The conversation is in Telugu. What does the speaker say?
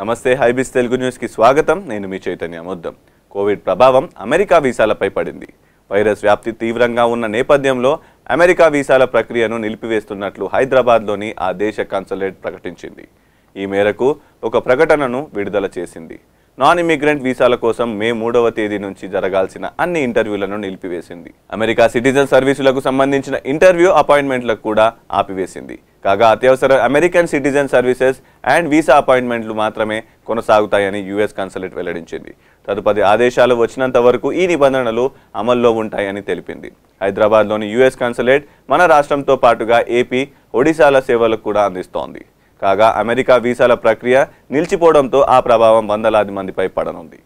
నమస్తే హైబీస్ తెలుగు న్యూస్కి స్వాగతం నేను మీ చైతన్య ముద్దం కోవిడ్ ప్రభావం అమెరికా వీసాలపై పడింది వైరస్ వ్యాప్తి తీవ్రంగా ఉన్న నేపథ్యంలో అమెరికా వీసాల ప్రక్రియను నిలిపివేస్తున్నట్లు హైదరాబాద్లోని ఆ దేశ కాన్సులేట్ ప్రకటించింది ఈ మేరకు ఒక ప్రకటనను విడుదల చేసింది నాన్ ఇమిగ్రెంట్ వీసాల కోసం మే మూడవ తేదీ నుంచి జరగాల్సిన అన్ని ఇంటర్వ్యూలను నిలిపివేసింది అమెరికా సిటిజన్ సర్వీసులకు సంబంధించిన ఇంటర్వ్యూ అపాయింట్మెంట్లకు కూడా ఆపివేసింది కాగా అత్యవసర American citizen services and visa అపాయింట్మెంట్లు మాత్రమే కొనసాగుతాయని యుఎస్ కన్సలేట్ వెల్లడించింది తదుపరి ఆదేశాలు వచ్చినంత వరకు ఈ నిబంధనలు అమల్లో ఉంటాయని తెలిపింది హైదరాబాద్లోని యుఎస్ కన్సలేట్ మన రాష్ట్రంతో పాటుగా ఏపీ ఒడిశాల సేవలకు కూడా అందిస్తోంది కాగా అమెరికా వీసాల ప్రక్రియ నిలిచిపోవడంతో ఆ ప్రభావం వందలాది మందిపై పడనుంది